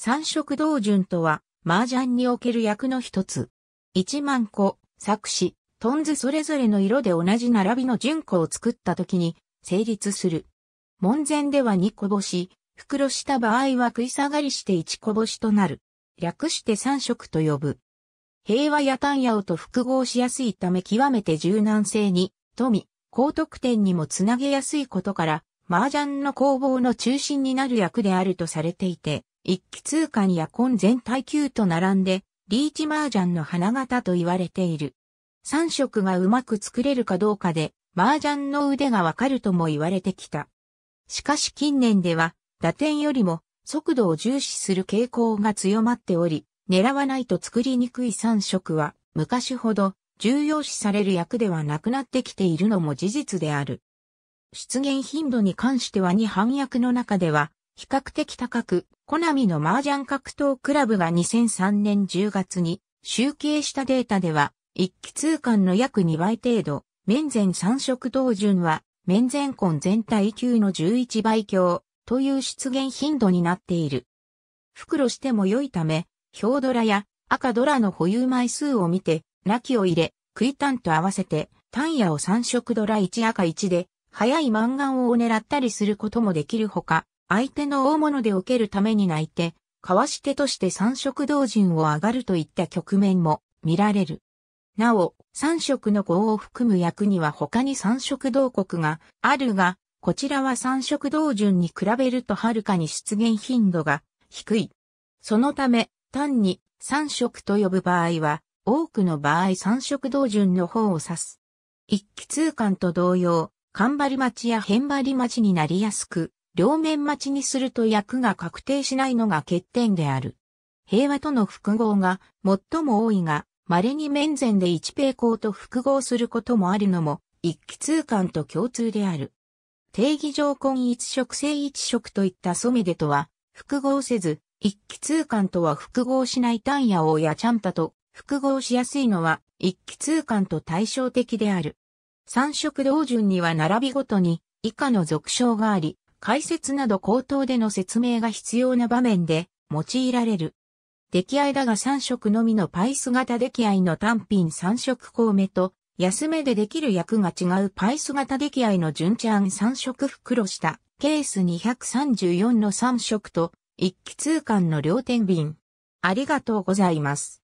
三色道順とは、麻雀における役の一つ。一万個、作詞、トンズそれぞれの色で同じ並びの順子を作った時に、成立する。門前では二個星、袋した場合は食い下がりして一個星となる。略して三色と呼ぶ。平和や単野をと複合しやすいため極めて柔軟性に、富、高得点にもつなげやすいことから、麻雀の攻防の中心になる役であるとされていて、一気通貫や根全体球と並んで、リーチ麻雀の花形と言われている。三色がうまく作れるかどうかで、麻雀の腕がわかるとも言われてきた。しかし近年では、打点よりも速度を重視する傾向が強まっており、狙わないと作りにくい三色は、昔ほど重要視される役ではなくなってきているのも事実である。出現頻度に関しては二反訳の中では、比較的高く、コナミの麻雀格闘クラブが2003年10月に集計したデータでは、一期通貫の約2倍程度、面前三色同順は、面前根全体級の11倍強という出現頻度になっている。袋しても良いため、表ドラや赤ドラの保有枚数を見て、泣きを入れ、食いンと合わせて、単野を三色ドラ1赤1で、早い満願を狙ったりすることもできるほか、相手の大物で受けるために泣いて、かわし手として三色同人を上がるといった局面も見られる。なお、三色の号を含む役には他に三色同国があるが、こちらは三色同順に比べるとはるかに出現頻度が低い。そのため、単に三色と呼ぶ場合は、多くの場合三色同順の方を指す。一気通貫と同様、頑張り待ちや変張り待ちになりやすく、両面待ちにすると役が確定しないのが欠点である。平和との複合が最も多いが、稀に面前で一平行と複合することもあるのも、一気通貫と共通である。定義上混一色性一色といったソメデとは、複合せず、一気通貫とは複合しない単野王やチャンパと複合しやすいのは、一気通貫と対照的である。三色同順には並びごとに、以下の俗称があり、解説など口頭での説明が必要な場面で用いられる。出来合いだが3色のみのパイス型出来合いの単品3色高メと、安めでできる役が違うパイス型出来合いの純ちゃん3色袋下、ケース234の3色と、一気通貫の両天秤。ありがとうございます。